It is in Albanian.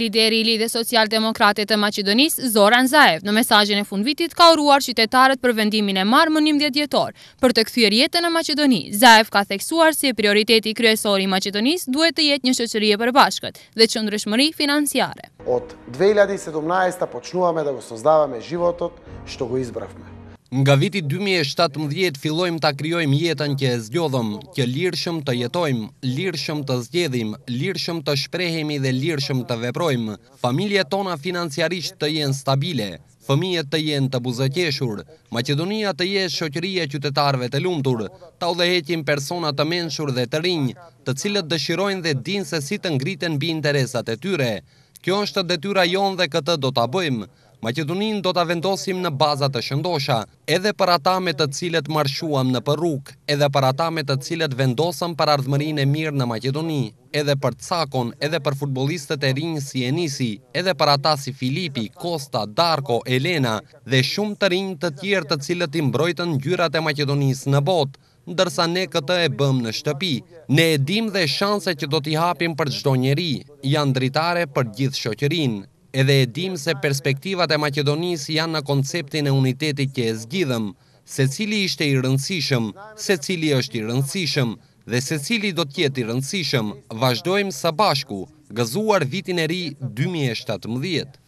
Lideri i Lidhe social demokrate të Macedonis, Zoran Zaev, në mesajën e fundvitit ka uruar qytetarët për vendimin e marë më njëmdhjet jetor. për të këthyër jetën në Macedoni. Zaev ka theksuar si prioriteti kryesori i Macedonis duhet të jetë një qëqërije për bashkët dhe që ndryshmëri financiare. Od 2017 të poqnuame dhe go sëzdavame životot shto go izbravme. Nga viti 2017 fillojmë të kryojmë jetën kje e zgjodhëm, kje lirëshëm të jetojmë, lirëshëm të zgjedhim, lirëshëm të shprehemi dhe lirëshëm të veprojmë. Familje tona financiarisht të jenë stabile, fëmijet të jenë të buzëkeshur, Macedonia të jenë shokërije qytetarve të lumtur, ta u dhe heqim të menshur dhe të rinjë, të cilët dëshirojnë dhe dinë se si të ngriten bi interesat e tyre. Kjo është të detyra jonë dhe këtë do të bëjmë, Macedonin do të vendosim në bazat të shëndosha, edhe për atamet të cilet marshuam në përruk, edhe për atamet të cilet vendosëm për ardhëmërin e mirë në Maqedoni, edhe për cakon, edhe për futbolistët e rinjë si Enisi, edhe për ata si Filipi, Kosta, Darko, Elena, dhe shumë të rinjë të tjertë të cilet imbrojtën gjyrat e Macedonis në botë, ndërsa ne këtë e bëm në shtëpi. Ne edim dhe shanse që do t'i hapim për gjdo njeri, janë dritare për gjithë shoqerinë edhe e dim se perspektivat e Macedonis janë në konceptin e unitetit që e zgjidhëm, se cili ishte i rëndësishëm, se cili është i rëndësishëm, dhe se cili do tjetë i rëndësishëm, vazhdojmë sa bashku, gëzuar vitin e ri 2017.